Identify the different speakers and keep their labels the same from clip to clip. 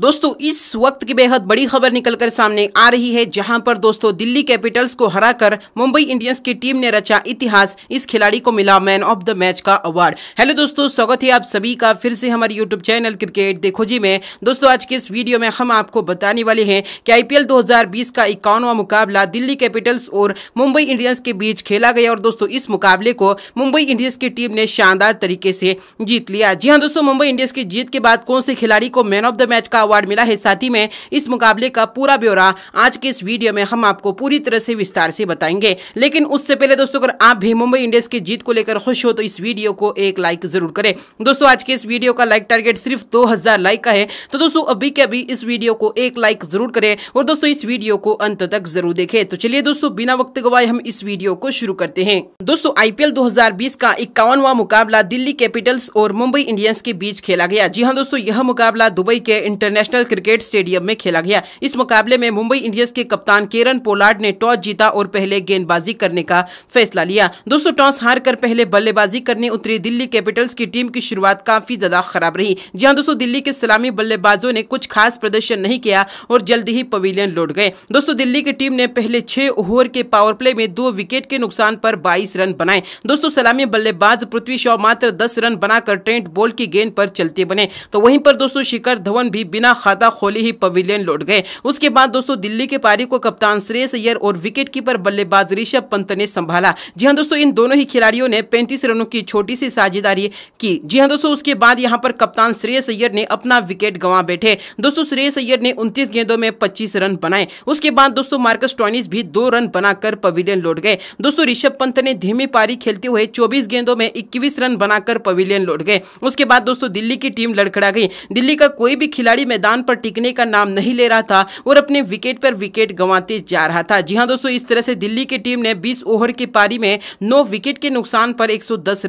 Speaker 1: दोस्तों इस वक्त की बेहद बड़ी खबर निकलकर सामने आ रही है जहां पर दोस्तों दिल्ली कैपिटल्स को हराकर मुंबई इंडियंस की टीम ने रचा इतिहास इस खिलाड़ी को मिला मैन ऑफ द मैच का अवार्ड हेलो दोस्तों स्वागत है आप सभी का फिर से हमारे यूट्यूब चैनल क्रिकेट देखो जी में दोस्तों आज के इस वीडियो में हम आपको बताने वाले हैं कि आईपीएल पी का इक्यावनवा मुकाबला दिल्ली कैपिटल्स और मुंबई इंडियंस के बीच खेला गया और दोस्तों इस मुकाबले को मुंबई इंडियंस की टीम ने शानदार तरीके से जीत लिया जी हाँ दोस्तों मुंबई इंडियंस की जीत के बाद कौन से खिलाड़ी को मैन ऑफ द मैच का अवार्ड मिला है साथ ही में इस मुकाबले का पूरा ब्यौरा आज के इस वीडियो में हम आपको पूरी तरह से विस्तार से बताएंगे लेकिन उससे पहले दोस्तों अगर आप भी मुंबई इंडियंस की जीत को लेकर खुश हो तो इस वीडियो को एक लाइक जरूर करें दोस्तों आज के इस वीडियो का लाइक टारगेट सिर्फ दो लाइक का है तो दोस्तों अभी के अभी इस वीडियो को एक लाइक जरूर करे और दोस्तों इस वीडियो को अंत तक जरूर देखे तो चलिए दोस्तों बिना वक्त गवाए हम इस वीडियो को शुरू करते हैं दोस्तों आईपीएल 2020 का इक्यावनवा मुकाबला दिल्ली कैपिटल्स और मुंबई इंडियंस के बीच खेला गया जी हाँ दोस्तों यह मुकाबला दुबई के इंटरनेशनल इंटरनेशनल क्रिकेट स्टेडियम में खेला गया इस मुकाबले में मुंबई इंडियंस के कप्तान केरन पोलार्ड ने टॉस जीता और पहले गेंदबाजी करने का फैसला लिया दोस्तों टॉस हार कर पहले बल्लेबाजी करने उतरी दिल्ली कैपिटल्स की टीम की शुरुआत काफी ज्यादा खराब रही जहाँ दोस्तों दिल्ली के सलामी बल्लेबाजों ने कुछ खास प्रदर्शन नहीं किया और जल्द ही पवेलियन लौट गए दोस्तों दिल्ली की टीम ने पहले छह ओवर के पावर प्ले में दो विकेट के नुकसान पर 22 रन बनाए दोस्तों सलामी बल्लेबाज पृथ्वी शॉ मात्र 10 रन बनाकर ट्रेंट बॉल की गेंद पर चलते बने तो वहीं पर दोस्तों शिखर धवन भी बिना बिना खाता खोले ही पवेलियन लौट गए उसके बाद दोस्तों दिल्ली के पारी को कप्तान श्रेयस अयर और विकेट कीपर बल्लेबाज ऋषभ पंत ने संभाला जी हाँ दोस्तों इन दोनों ही खिलाड़ियों ने पैंतीस रनों की छोटी सी साझेदारी की जी हाँ दोस्तों उसके बाद यहाँ पर कप्तान श्रेयस अय्यर ने अपना विकेट गंवा बैठे दोस्तों श्रेयस अय्यर ने उनतीस गेंदों में पच्चीस रन बनाए उसके बाद दोस्तों मार्कस टॉनिस भी दो रन बनाकर पवेलियन लौट गए दोस्तों ऋषभ पंत ने धीमी पारी खेलते हुए चौबीस गेंदों में इक्कीस रन बनाकर पवेलियन लौट गए उसके बाद दोस्तों दिल्ली की टीम लड़खड़ा गई दिल्ली का कोई भी खिलाड़ी में मैदान पर टिकने का नाम नहीं ले रहा था और अपने विकेट पर विकेट गंवाते जा रहा था जी हाँ दोस्तों इस तरह से दिल्ली की टीम ने बीस ओवर की पारी में नौ विकेट के नुकसान पर एक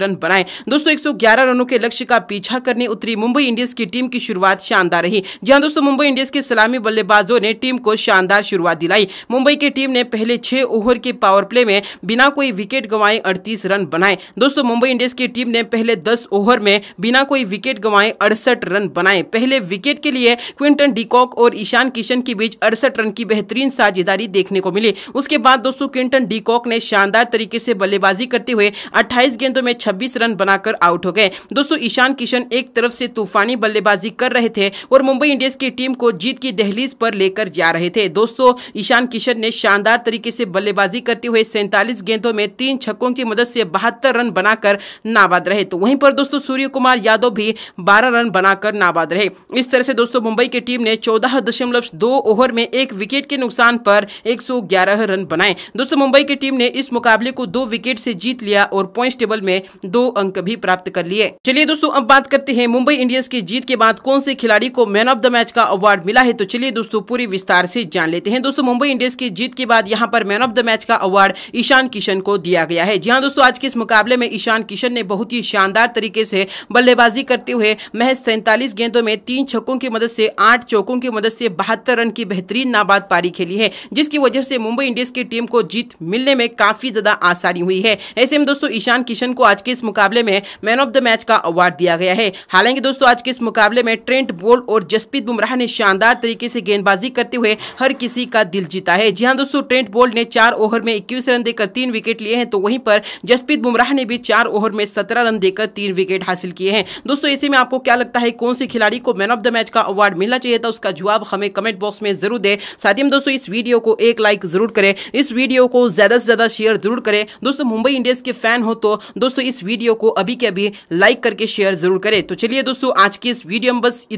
Speaker 1: रन बनाए दोस्तों एक रनों के लक्ष्य का पीछा करने उतरी मुंबई इंडियंस की टीम की शुरुआत शानदार रही जी हाँ दोस्तों मुंबई इंडियंस के सलामी बल्लेबाजों ने टीम को शानदार शुरुआत दिलाई मुंबई की टीम ने पहले छह ओवर के पावर प्ले में बिना कोई विकेट गंवाए 38 रन बनाए दोस्तों मुंबई इंडियंस की टीम ने पहले 10 ओवर में बिना कोई विकेट गंवाए अड़सठ रन बनाए पहले विकेट के लिए क्विंटन डीकॉक और ईशान किशन के बीच अड़सठ रन की बेहतरीन साझेदारी देखने को मिली उसके बाद दोस्तों क्विंटन डीकॉक ने शानदार तरीके से बल्लेबाजी करते हुए 28 गेंदों में 26 रन बनाकर आउट हो गए दोस्तों ईशान किशन एक तरफ से तूफानी बल्लेबाजी कर रहे थे और मुंबई इंडियंस की टीम को जीत की दहलीज पर लेकर जा रहे थे दोस्तों ईशान किशन ने शानदार तरीके से बल्लेबाजी करते हुए सैंतालीस गेंदों में तीन छक्कों की मदद से बहत्तर रन बनाकर नाबाद रहे तो वहीं पर दोस्तों सूर्य कुमार यादव भी बारह रन बनाकर नाबाद रहे इस तरह से दोस्तों मुंबई की टीम ने चौदह दशमलव दो ओवर में एक विकेट के नुकसान पर 111 रन बनाए दोस्तों मुंबई की टीम ने इस मुकाबले को दो विकेट से जीत लिया और पॉइंट टेबल में दो अंक भी प्राप्त कर लिए चलिए दोस्तों अब बात करते हैं मुंबई इंडियंस की जीत के बाद कौन से खिलाड़ी को मैन ऑफ द मैच का अवार्ड मिला है तो चलिए दोस्तों पूरी विस्तार ऐसी जान लेते हैं दोस्तों मुंबई इंडियंस की जीत के बाद यहाँ पर मैन ऑफ द मैच का अवार्ड ईशान किशन को दिया गया है जी हाँ दोस्तों आज के इस मुकाबले में ईशान किशन ने बहुत ही शानदार तरीके ऐसी बल्लेबाजी करते हुए महज सैंतालीस गेंदों में तीन छक्कों की मदद से आठ चौकों की मदद से बहत्तर रन की बेहतरीन नाबाद पारी खेली है जिसकी वजह से मुंबई इंडियंस की टीम को जीत मिलने में काफी ज्यादा आसानी हुई है ऐसे में दोस्तों ईशान किशन को आज के इस मुकाबले में मैन ऑफ द मैच का अवार्ड दिया गया है हालांकि दोस्तों आज के इस मुकाबले में ट्रेंट बोल्ट और जसप्रीत बुमराह ने शानदार तरीके से गेंदबाजी करते हुए हर किसी का दिल जीता है जी हाँ दोस्तों ट्रेंट बोल्ट ने चार ओवर में इक्कीस रन देकर तीन विकेट लिए हैं तो वहीं पर जसप्रीत बुमराह ने भी चार ओवर में सत्रह रन देकर तीन विकेट हासिल किए हैं दोस्तों ऐसे में आपको क्या लगता है कौन से खिलाड़ी को मैन ऑफ द मैच का अवार्ड अवार्ड मिलना चाहिए था उसका जवाब हमें कमेंट बॉक्स में जरूर दे साथ ही दोस्तों इस वीडियो को एक लाइक जरूर करें इस वीडियो को ज़्यादा से ज़्यादा शेयर जरूर करें दोस्तों मुंबई इंडियंस के फैन हो तो दोस्तों इस वीडियो को अभी के अभी लाइक करके शेयर जरूर करें तो चलिए दोस्तों आज की इस वीडियो में बस